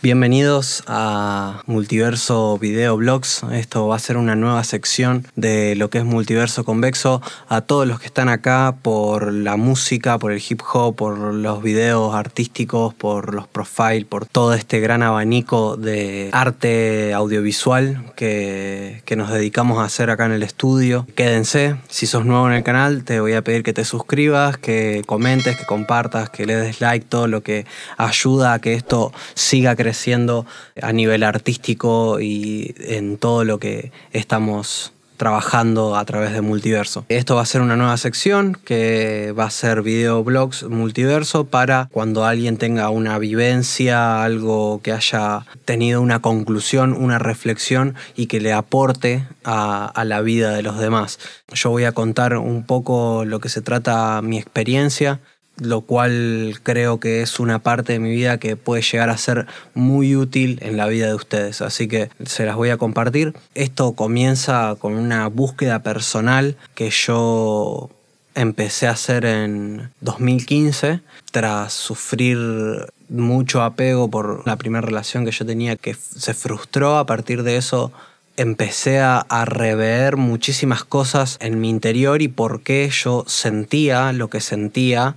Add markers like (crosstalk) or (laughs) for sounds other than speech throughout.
Bienvenidos a Multiverso Video Blogs. Esto va a ser una nueva sección de lo que es Multiverso Convexo. A todos los que están acá por la música, por el hip hop, por los videos artísticos, por los profiles, por todo este gran abanico de arte audiovisual que, que nos dedicamos a hacer acá en el estudio. Quédense. Si sos nuevo en el canal, te voy a pedir que te suscribas, que comentes, que compartas, que le des like, todo lo que ayuda a que esto siga creciendo creciendo a nivel artístico y en todo lo que estamos trabajando a través de Multiverso. Esto va a ser una nueva sección que va a ser videoblogs Multiverso para cuando alguien tenga una vivencia, algo que haya tenido una conclusión, una reflexión y que le aporte a, a la vida de los demás. Yo voy a contar un poco lo que se trata mi experiencia lo cual creo que es una parte de mi vida que puede llegar a ser muy útil en la vida de ustedes. Así que se las voy a compartir. Esto comienza con una búsqueda personal que yo empecé a hacer en 2015 tras sufrir mucho apego por la primera relación que yo tenía que se frustró a partir de eso empecé a, rever muchísimas cosas en mi interior y por qué yo sentía lo que sentía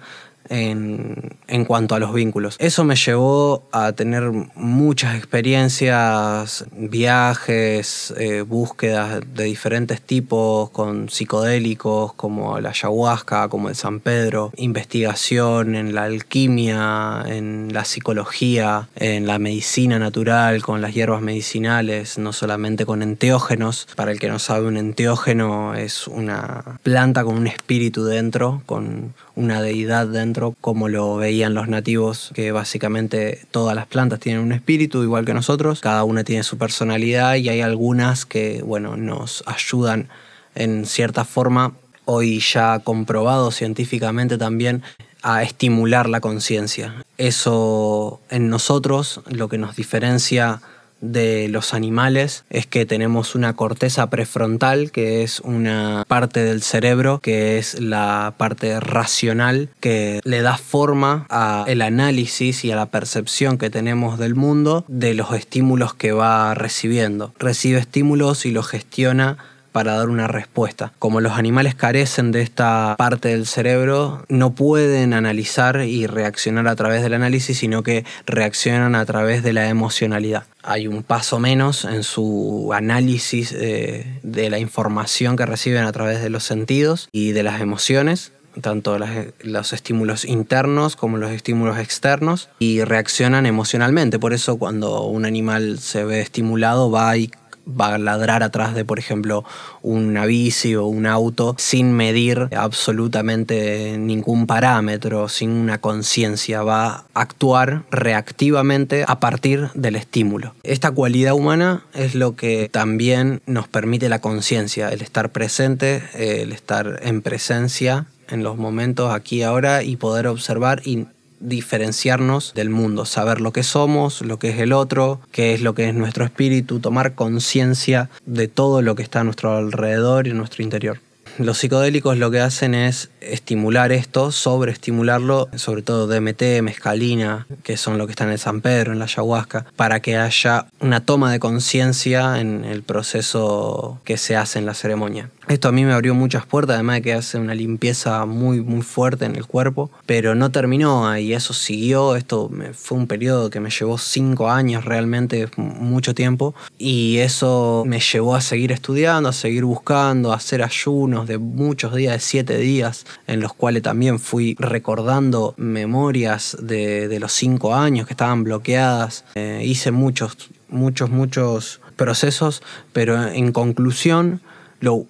en, cuanto a los vínculos. Eso me llevó a tener muchas experiencias, viajes, eh, búsquedas de diferentes tipos, con psicodélicos como la ayahuasca, como el San Pedro, investigación en la alquimia, en la psicología, en la medicina natural, con las hierbas medicinales, no solamente con enteógenos. Para el que no sabe, un enteógeno es una planta con un espíritu dentro, con una deidad dentro como lo veían los nativos, que básicamente todas las plantas tienen un espíritu igual que nosotros, cada una tiene su personalidad y hay algunas que, bueno, nos ayudan en cierta forma, hoy ya comprobado científicamente también, a estimular la conciencia. Eso en nosotros, lo que nos diferencia de los animales es que tenemos una corteza prefrontal, que es una parte del cerebro, que es la parte racional, que le da forma al análisis y a la percepción que tenemos del mundo de los estímulos que va recibiendo. Recibe estímulos y los gestiona para dar una respuesta. Como los animales carecen de esta parte del cerebro, no pueden analizar y reaccionar a través del análisis, sino que reaccionan a través de la emocionalidad. Hay un paso menos en su análisis eh, de la información que reciben a través de los sentidos y de las emociones tanto los estímulos internos como los estímulos externos y reaccionan emocionalmente. Por eso cuando un animal se ve estimulado va y va a ladrar atrás de, por ejemplo, una bici o un auto sin medir absolutamente ningún parámetro, sin una conciencia, va a actuar reactivamente a partir del estímulo. Esta cualidad humana es lo que también nos permite la conciencia, el estar presente, el estar en presencia en los momentos aquí ahora y poder observar y diferenciarnos del mundo, saber lo que somos, lo que es el otro, qué es lo que es nuestro espíritu, tomar conciencia de todo lo que está a nuestro alrededor y en nuestro interior. Los psicodélicos lo que hacen es estimular esto, sobreestimularlo, sobre todo DMT, mescalina, que son lo que están en el San Pedro, en la ayahuasca, para que haya una toma de conciencia en el proceso que se hace en la ceremonia. Esto a mí me abrió muchas puertas, además de que hace una limpieza muy, muy fuerte en el cuerpo, pero no terminó ahí, eso siguió, esto fue un periodo que me llevó cinco años realmente, mucho tiempo, y eso me llevó a seguir estudiando, a seguir buscando, a hacer ayunos, muchos días, de siete días, en los cuales también fui recordando memorias de, los cinco años que estaban bloqueadas. Eh, hice muchos, muchos, muchos procesos, pero en conclusión,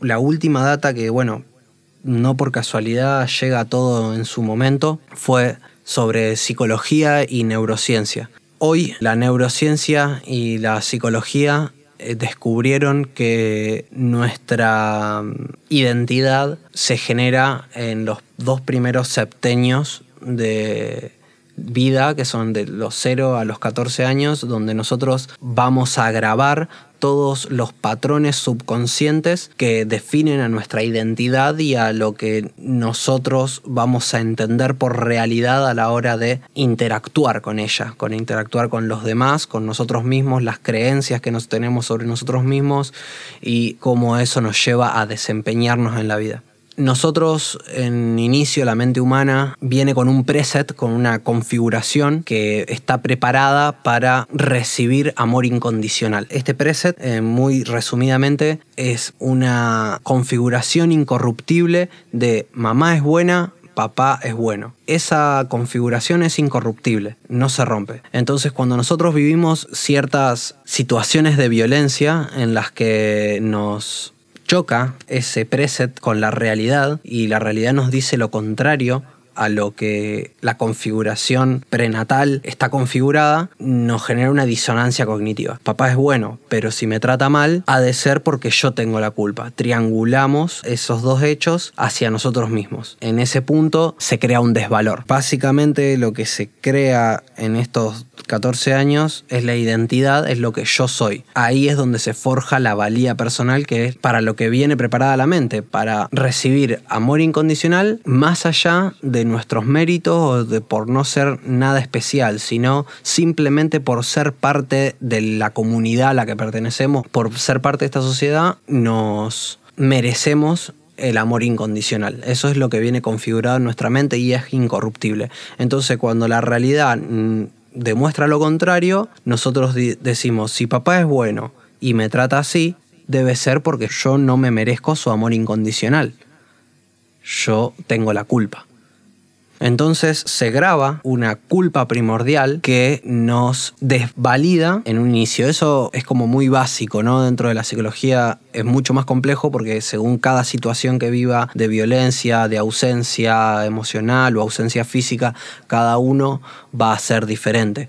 la última data que, bueno, no por casualidad llega todo en su momento, fue sobre psicología y neurociencia. Hoy la neurociencia y la psicología eh, descubrieron que nuestra mm, identidad se genera en los dos primeros septenios de vida, que son de los 0 a los 14 años, donde nosotros vamos a grabar todos los patrones subconscientes que definen a nuestra identidad y a lo que nosotros vamos a entender por realidad a la hora de interactuar con ella, con interactuar con los demás, con nosotros mismos, las creencias que nos tenemos sobre nosotros mismos y cómo eso nos lleva a desempeñarnos en la vida. Nosotros, en inicio, la mente humana viene con un preset, con una configuración que está preparada para recibir amor incondicional. Este preset, eh, muy resumidamente, es una configuración incorruptible de mamá es buena, papá es bueno. Esa configuración es incorruptible, no se rompe. Entonces cuando nosotros vivimos ciertas situaciones de violencia en las que nos choca ese preset con la realidad y la realidad nos dice lo contrario a lo que la configuración prenatal está configurada, nos genera una disonancia cognitiva. Papá es bueno, pero si me trata mal, ha de ser porque yo tengo la culpa. Triangulamos esos dos hechos hacia nosotros mismos. En ese punto se crea un desvalor. Básicamente lo que se crea en estos 14 años es la identidad, es lo que yo soy. Ahí es donde se forja la valía personal que es para lo que viene preparada la mente, para recibir amor incondicional más allá de nuestros méritos o de por no ser nada especial, sino simplemente por ser parte de la comunidad a la que pertenecemos, por ser parte de esta sociedad, nos merecemos el amor incondicional. Eso es lo que viene configurado en nuestra mente y es incorruptible. Entonces cuando la realidad demuestra lo contrario, nosotros decimos, si papá es bueno y me trata así, debe ser porque yo no me merezco su amor incondicional. Yo tengo la culpa. Entonces se graba una culpa primordial que nos desvalida en un inicio. Eso es como muy básico, ¿no? Dentro de la psicología es mucho más complejo porque según cada situación que viva de violencia, de ausencia emocional o ausencia física, cada uno va a ser diferente.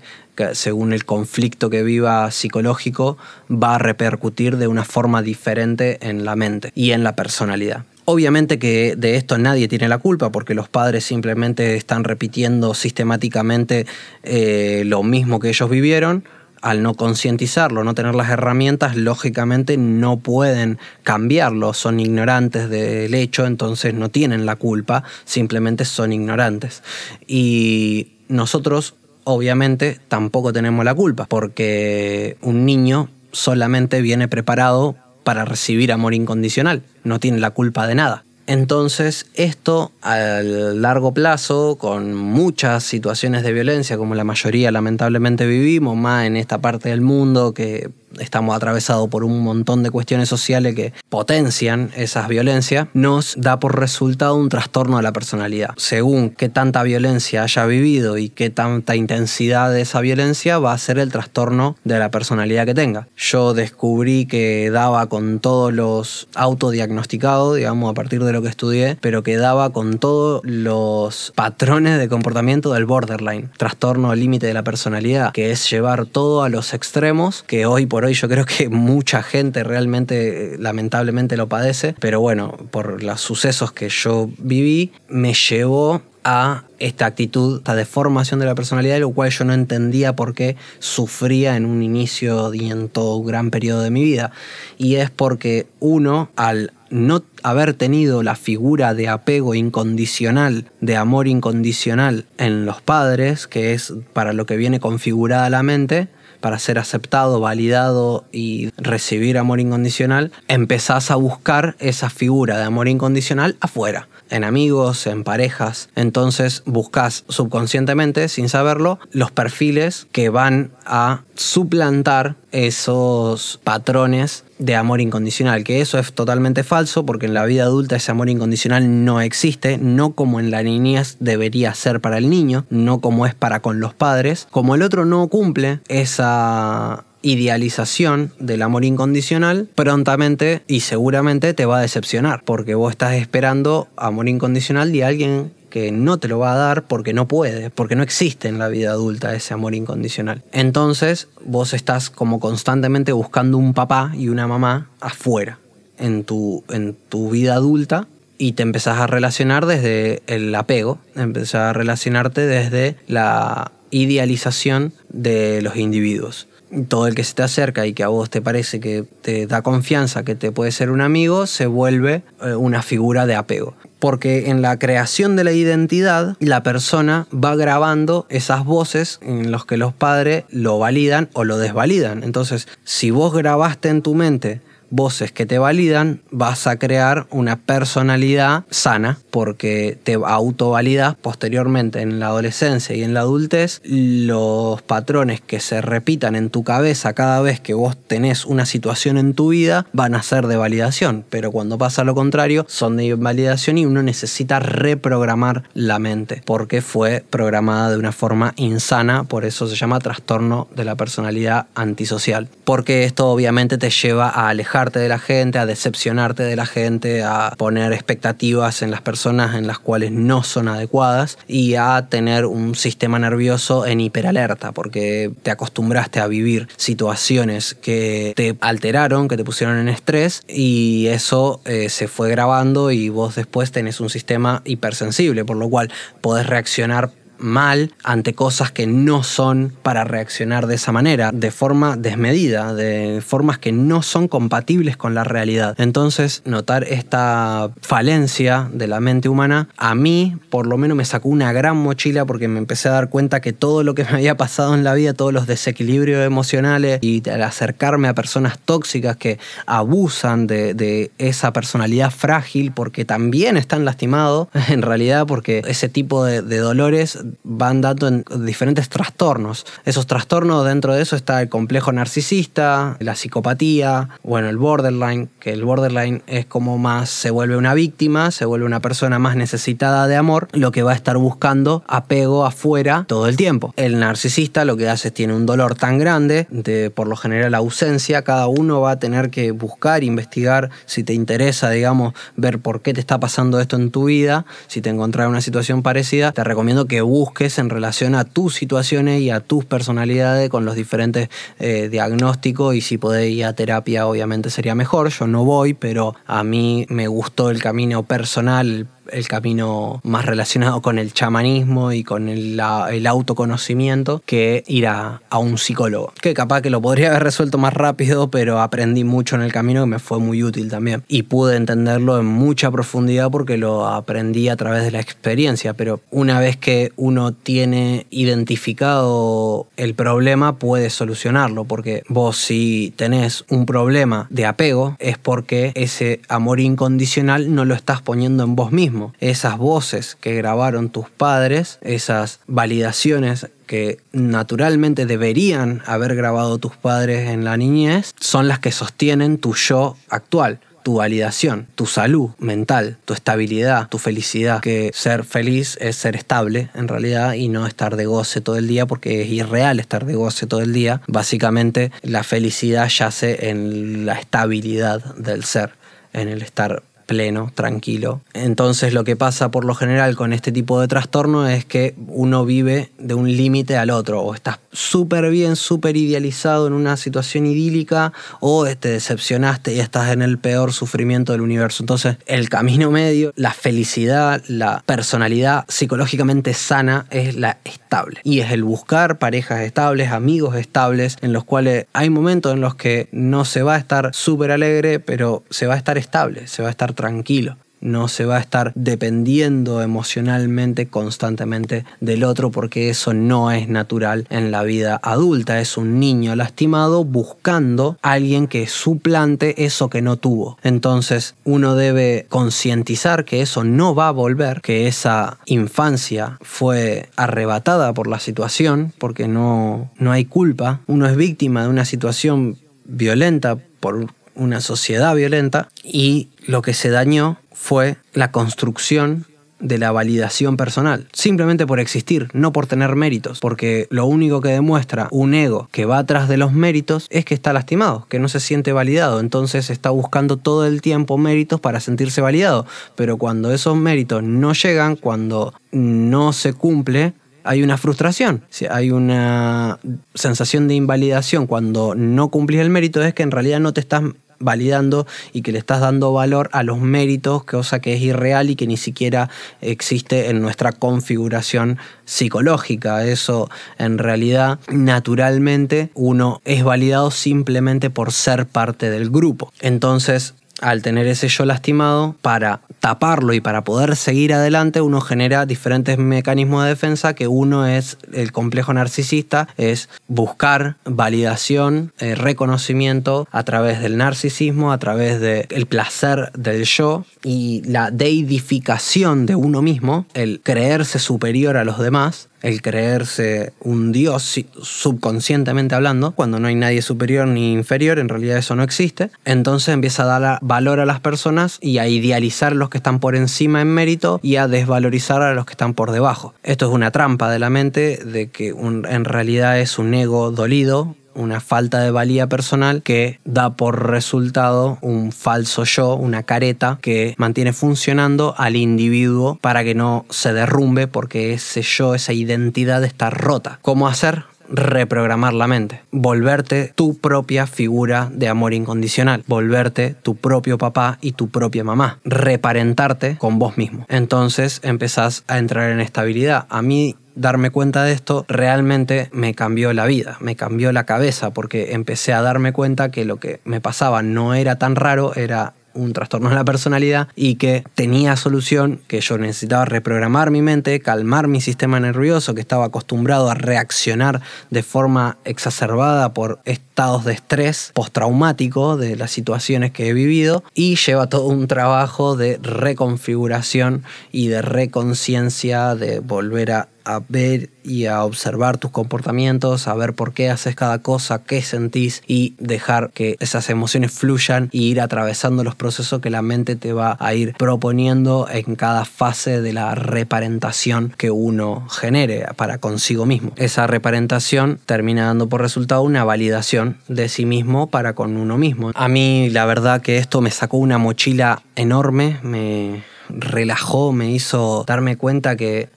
según el conflicto que viva psicológico, va a repercutir de una forma diferente en la mente y en la personalidad. Obviamente que de esto nadie tiene la culpa porque los padres simplemente están repitiendo sistemáticamente eh, lo mismo que ellos vivieron. Al no concientizarlo, no tener las herramientas, lógicamente no pueden cambiarlo. Son ignorantes del hecho, entonces no tienen la culpa, simplemente son ignorantes. Y nosotros, obviamente, tampoco tenemos la culpa porque un niño solamente viene preparado para recibir amor incondicional, no tiene la culpa de nada. Entonces esto a largo plazo, con muchas situaciones de violencia, como la mayoría lamentablemente vivimos, más en esta parte del mundo que estamos atravesados por un montón de cuestiones sociales que potencian esas violencias, nos da por resultado un trastorno de la personalidad. Según qué tanta violencia haya vivido y qué tanta intensidad de esa violencia va a ser el trastorno de la personalidad que tenga. Yo descubrí que daba con todos los autodiagnosticados, digamos, a partir de lo que estudié, pero que daba con todos los patrones de comportamiento del borderline, trastorno límite de la personalidad, que es llevar todo a los extremos que hoy por hoy yo creo que mucha gente realmente lamentablemente lo padece, pero bueno, por los sucesos que yo viví, me llevó a esta actitud, esta deformación de la personalidad, lo cual yo no entendía por qué sufría en un inicio y en todo un gran periodo de mi vida. Y es porque uno, al no haber tenido la figura de apego incondicional, de amor incondicional en los padres, que es para lo que viene configurada la mente, para ser aceptado, validado y recibir amor incondicional, empezás a buscar esa figura de amor incondicional afuera, en amigos, en parejas. Entonces buscas subconscientemente, sin saberlo, los perfiles que van a suplantar esos patrones de amor incondicional, que eso es totalmente falso porque en la vida adulta ese amor incondicional no existe, no como en la niñez debería ser para el niño, no como es para con los padres, como el otro no cumple esa idealización del amor incondicional, prontamente y seguramente te va a decepcionar, porque vos estás esperando amor incondicional de alguien que no te lo va a dar porque no puede, porque no existe en la vida adulta ese amor incondicional. Entonces vos estás como constantemente buscando un papá y una mamá afuera, en tu, en tu vida adulta, y te empezás a relacionar desde el apego, empezás a relacionarte desde la idealización de los individuos todo el que se te acerca y que a vos te parece que te da confianza, que te puede ser un amigo, se vuelve eh, una figura de apego. Porque en la creación de la identidad, la persona va grabando esas voces en las que los padres lo validan o lo desvalidan. Entonces, si vos grabaste en tu mente voces que te validan, vas a crear una personalidad sana porque te autovalidas posteriormente en la adolescencia y en la adultez. Los patrones que se repitan en tu cabeza cada vez que vos tenés una situación en tu vida van a ser de validación, pero cuando pasa lo contrario son de invalidación y uno necesita reprogramar la mente porque fue programada de una forma insana, por eso se llama trastorno de la personalidad antisocial, porque esto obviamente te lleva a alejar de la gente, a decepcionarte de la gente, a poner expectativas en las personas en las cuales no son adecuadas y a tener un sistema nervioso en hiperalerta porque te acostumbraste a vivir situaciones que te alteraron, que te pusieron en estrés y eso eh, se fue grabando y vos después tenés un sistema hipersensible, por lo cual podés reaccionar mal ante cosas que no son para reaccionar de esa manera, de forma desmedida, de formas que no son compatibles con la realidad. Entonces, notar esta falencia de la mente humana, a mí por lo menos me sacó una gran mochila porque me empecé a dar cuenta que todo lo que me había pasado en la vida, todos los desequilibrios emocionales y al acercarme a personas tóxicas que abusan de, esa personalidad frágil porque también están lastimados, (laughs) en realidad porque ese tipo de, de dolores van dando en diferentes trastornos. Esos trastornos, dentro de eso está el complejo narcisista, la psicopatía, bueno, el borderline, que el borderline es como más se vuelve una víctima, se vuelve una persona más necesitada de amor, lo que va a estar buscando apego afuera todo el tiempo. El narcisista lo que hace es tiene un dolor tan grande, de por lo general ausencia, cada uno va a tener que buscar, investigar, si te interesa, digamos, ver por qué te está pasando esto en tu vida, si te encontrás una situación parecida, te recomiendo que busques en relación a tus situaciones y a tus personalidades con los diferentes eh, diagnósticos y si podés ir a terapia obviamente sería mejor, yo no voy, pero a mí me gustó el camino personal el camino más relacionado con el chamanismo y con el, autoconocimiento que ir a, a, un psicólogo. Que capaz que lo podría haber resuelto más rápido, pero aprendí mucho en el camino que me fue muy útil también. Y pude entenderlo en mucha profundidad porque lo aprendí a través de la experiencia. Pero una vez que uno tiene identificado el problema, puede solucionarlo. Porque vos si tenés un problema de apego, es porque ese amor incondicional no lo estás poniendo en vos mismo esas voces que grabaron tus padres, esas validaciones que naturalmente deberían haber grabado tus padres en la niñez, son las que sostienen tu yo actual tu validación, tu salud mental, tu estabilidad, tu felicidad. Que ser feliz es ser estable en realidad y no estar de goce todo el día porque es irreal estar de goce todo el día. Básicamente la felicidad yace en la estabilidad del ser, en el estar pleno, tranquilo. Entonces lo que pasa por lo general con este tipo de trastorno es que uno vive de un límite al otro, o estás súper bien, súper idealizado en una situación idílica o te este, decepcionaste y estás en el peor sufrimiento del universo. Entonces, el camino medio, la felicidad, la personalidad psicológicamente sana es la estable. Y es el buscar parejas estables, amigos estables, en los cuales hay momentos en los que no se va a estar súper alegre, pero se va a estar estable, se va a estar tranquilo no se va a estar dependiendo emocionalmente constantemente del otro porque eso no es natural en la vida adulta. Es un niño lastimado buscando a alguien que suplante eso que no tuvo. Entonces uno debe concientizar que eso no va a volver, que esa infancia fue arrebatada por la situación porque no, no hay culpa. Uno es víctima de una situación violenta por una sociedad violenta y lo que se dañó fue la construcción de la validación personal, simplemente por existir, no por tener méritos, porque lo único que demuestra un ego que va atrás de los méritos es que está lastimado, que no se siente validado, entonces está buscando todo el tiempo méritos para sentirse validado, pero cuando esos méritos no llegan, cuando no se cumple, hay una frustración, hay una sensación de invalidación cuando no cumplís el mérito, es que en realidad no te estás validando y que le estás dando valor a los méritos, cosa que es irreal y que ni siquiera existe en nuestra configuración psicológica. Eso en realidad naturalmente uno es validado simplemente por ser parte del grupo. Entonces al tener ese yo lastimado, para taparlo y para poder seguir adelante, uno genera diferentes mecanismos de defensa, que uno es el complejo narcisista, es buscar validación, eh, reconocimiento a través del narcisismo, a través del placer del yo y la deidificación de uno mismo, el creerse superior a los demás, el creerse un dios subconscientemente hablando, cuando no hay nadie superior ni inferior, en realidad eso no existe, entonces empieza a dar valor a las personas y a idealizar los que están por encima en mérito y a desvalorizar a los que están por debajo. Esto es una trampa de la mente de que en realidad es un ego dolido una falta de valía personal que da por resultado un falso yo, una careta que mantiene funcionando al individuo para que no se derrumbe porque ese yo, esa identidad está rota. ¿Cómo hacer? reprogramar la mente, volverte tu propia figura de amor incondicional, volverte tu propio papá y tu propia mamá, reparentarte con vos mismo. Entonces empezás a entrar en estabilidad. A mí darme cuenta de esto realmente me cambió la vida, me cambió la cabeza, porque empecé a darme cuenta que lo que me pasaba no era tan raro, era un trastorno de la personalidad y que tenía solución, que yo necesitaba reprogramar mi mente, calmar mi sistema nervioso que estaba acostumbrado a reaccionar de forma exacerbada por estados de estrés postraumático de las situaciones que he vivido y lleva todo un trabajo de reconfiguración y de reconciencia, de volver a a ver y a observar tus comportamientos, a ver por qué haces cada cosa, qué sentís y dejar que esas emociones fluyan y ir atravesando los procesos que la mente te va a ir proponiendo en cada fase de la reparentación que uno genere para consigo mismo. Esa reparentación termina dando por resultado una validación de sí mismo para con uno mismo. A mí la verdad que esto me sacó una mochila enorme, me relajó, me hizo darme cuenta que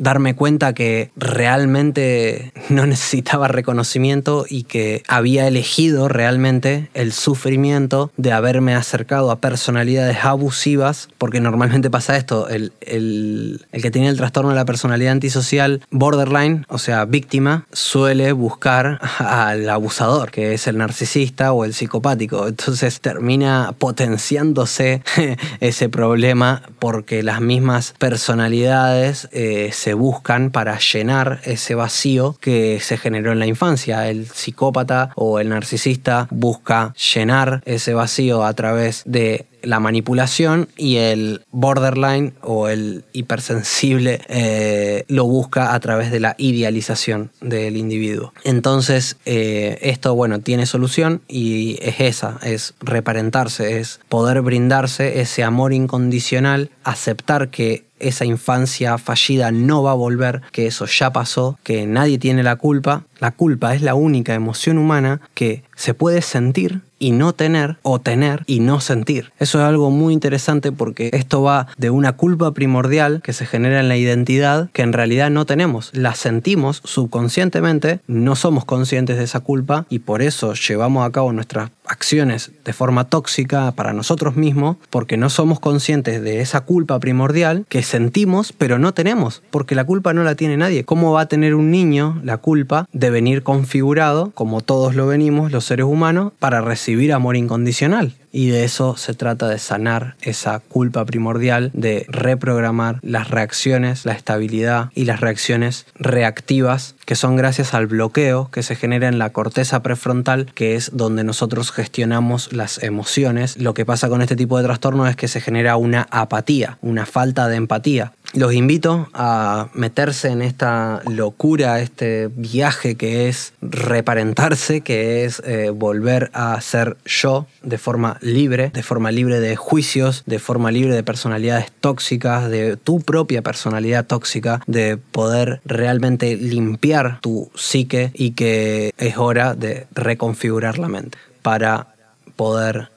darme cuenta que realmente no (laughs) necesitaba reconocimiento y que había elegido realmente el sufrimiento de haberme acercado a personalidades abusivas, porque normalmente pasa esto, el, que tiene el trastorno de la personalidad antisocial borderline, o sea, víctima, suele buscar (laughs) al abusador, que es el narcisista o el psicopático. Entonces termina potenciándose (laughs) ese problema porque las mismas personalidades eh, se buscan para llenar ese vacío que se generó en la infancia. El psicópata o el narcisista busca llenar ese vacío a través de la manipulación y el borderline o el hipersensible eh, lo busca a través de la idealización del individuo. Entonces, eh, esto, bueno, tiene solución y es esa, es reparentarse, es poder brindarse ese amor incondicional, aceptar que esa infancia fallida no va a volver, que eso ya pasó, que nadie tiene la culpa. La culpa es la única emoción humana que se puede sentir y no tener o tener y no sentir. Eso es algo muy interesante porque esto va de una culpa primordial que se genera en la identidad que en realidad no tenemos. La sentimos subconscientemente, no somos conscientes de esa culpa y por eso llevamos a cabo nuestras acciones de forma tóxica para nosotros mismos porque no somos conscientes de esa culpa primordial que sentimos pero no tenemos porque la culpa no la tiene nadie. ¿Cómo va a tener un niño la culpa de venir configurado como todos lo venimos los seres humanos para recibir amor incondicional. Y de eso se trata de sanar esa culpa primordial, de reprogramar las reacciones, la estabilidad y las reacciones reactivas que son gracias al bloqueo que se genera en la corteza prefrontal, que es donde nosotros gestionamos las emociones. Lo que pasa con este tipo de trastorno es que se genera una apatía, una falta de empatía, los invito a meterse en esta locura, este viaje que es reparentarse, que es eh, volver a ser yo de forma libre, de forma libre de juicios, de forma libre de personalidades tóxicas, de tu propia personalidad tóxica, de poder realmente limpiar tu psique y que es hora de reconfigurar la mente para poder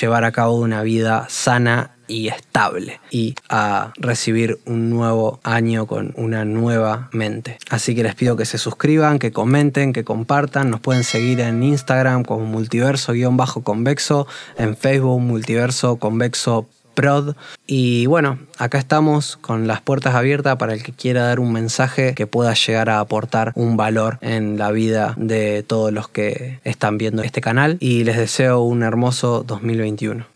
llevar a cabo una vida sana y estable y a recibir un nuevo año con una nueva mente. Así que les pido que se suscriban, que comenten, que compartan, nos pueden seguir en Instagram como multiverso-convexo, en Facebook multiverso convexo prod. Y bueno, acá estamos con las puertas abiertas para el que quiera dar un mensaje que pueda llegar a aportar un valor en la vida de todos los que están viendo este canal. Y les deseo un hermoso 2021.